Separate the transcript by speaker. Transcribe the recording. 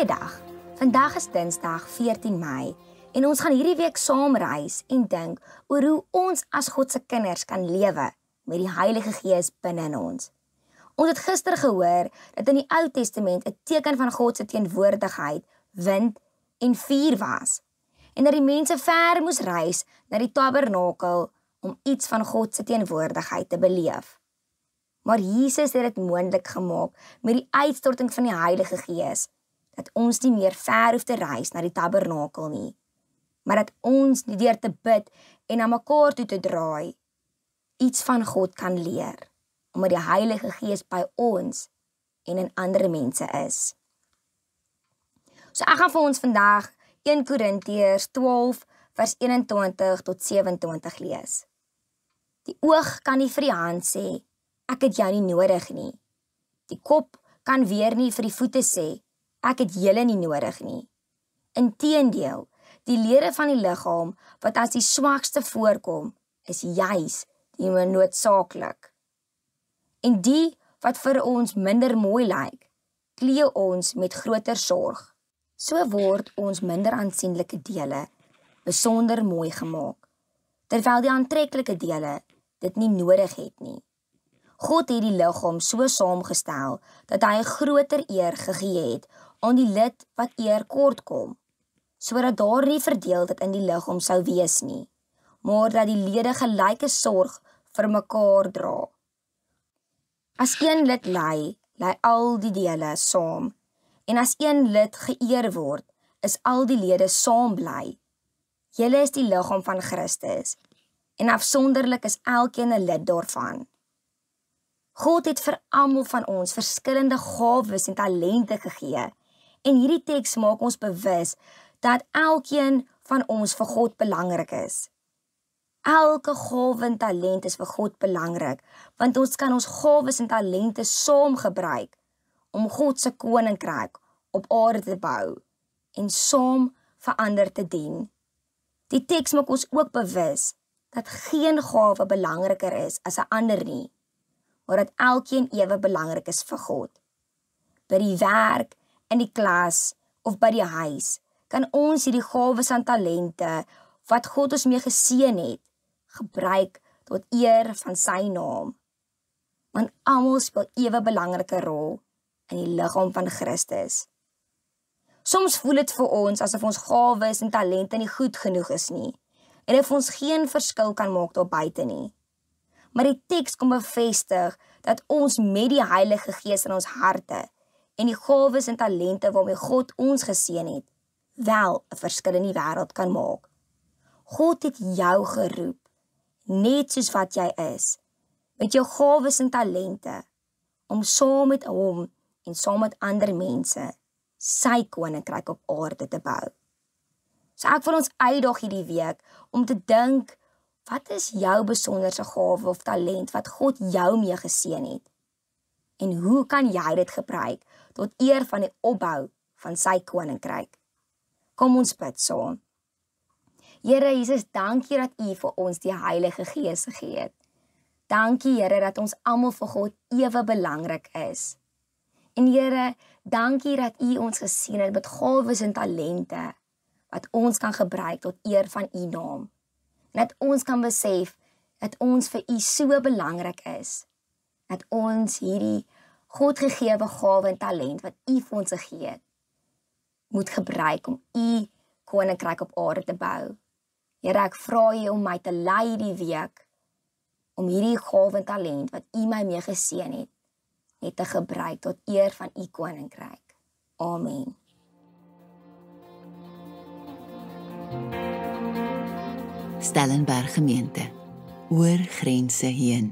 Speaker 1: Goeiedag. Vandag is Dinsdag 14 Mei en ons gaan hierdie week saam reis en dink oor hoe ons as God se kinders kan lewe met die Heilige Gees binne in ons. Ons het gister gehoor dat in die Ou Testament 'n teken van God se teenwoordigheid wind en vuur was en dat die mense ver moes reis na die tabernakel om iets van God se teenwoordigheid te beleef. Maar Jesus het dit moontlik gemaak met die uitstorting van die Heilige Gees dat ons nie meer ver hoef te reis na die tabernakel nie, maar dat ons nie deur te bid en na mekaar toe te draai iets van God kan leer omdat die Heilige Gees by ons en in ander mense is. So ek gaan vir ons vandag 1 Korintiërs 12 vers 21 tot 27 lees. Die oog kan nie vir die hand sê ek het jou nie nodig nie. Die kop kan weer nie vir die voete sê ek het julle nie nodig nie. Inteendeel, die lede van die liggaam wat as die swakste voorkom, is juis die noodsaaklik. En die wat vir ons minder mooi lyk, klee ons met groter sorg. So word ons minder aansienlike dele besonder mooi gemaak, terwyl die aantreklike dele dit nie nodig het nie. God het die liggaam so saamgestel dat hy 'n groter eer gegee het aan die lid wat eer kort kom, sodat daar nie verdeeldheid in die liggaam sou wees nie, maar dat die lede gelyke sorg vir mekaar dra. As een lid ly, ly al die dele saam. En as een lid geëer word, is al die lede saam bly. Julle is die liggaam van Christus en afsonderlik is elkeen 'n lid daarvan. God het vir almal van ons verskillende gawes en talente gegee. En hierdie teks maak ons bewus dat elkeen van ons vir God belangrik is. Elke gawe en talent is vir God belangrik, want ons kan ons gawes en talente saam gebruik om God se koninkryk op aarde te bou en saam vir ander te dien. Die teks maak ons ook bewus dat geen gawe belangriker is as 'n ander nie maar dat elkeen ewe belangrik is vir God. By die werk, in die klas of by die huis kan ons hierdie gawes en talente wat God ons mee geseën het, gebruik tot eer van sy naam. Want almal speel ewe belangrike rol in die liggaam van Christus. Soms voel dit vir ons asof ons gawes en talente nie goed genoeg is nie en of ons geen verskil kan maak daar buite nie maar die teks kom bevestig dat ons met die Heilige Gees in ons harte en die gawes en talente waarmee God ons geseën het, wel 'n verskil in die wêreld kan maak. God het jou geroep net soos wat jy is, met jou gawes en talente om saam met hom en saam met ander mense sy koninkryk op aarde te bou. So ek wil ons uitdag hierdie week om te dink wat is jou besonderse gawe of talent wat God jou mee geseën het? En hoe kan jy dit gebruik tot eer van die opbou van sy koninkryk? Kom ons bid saam. Here Jesus, dankie dat U vir ons die Heilige Gees gegee het. Dankie Here dat ons almal vir God ewe belangrik is. En Here, dankie dat U ons gesien het met gawes en talente wat ons kan gebruik tot eer van U naam dat ons kan besef dat ons vir U so belangrik is. Dat ons hierdie Godgegewe gawe en talent wat U vir ons gegee het, moet gebruik om U koninkryk op aarde te bou. Here, ek vra U om my te lei hierdie week om hierdie gawe en talent wat U my mee geseën het, net te gebruik tot eer van U koninkryk. Amen. Stellenberg gemeente oor grense heen.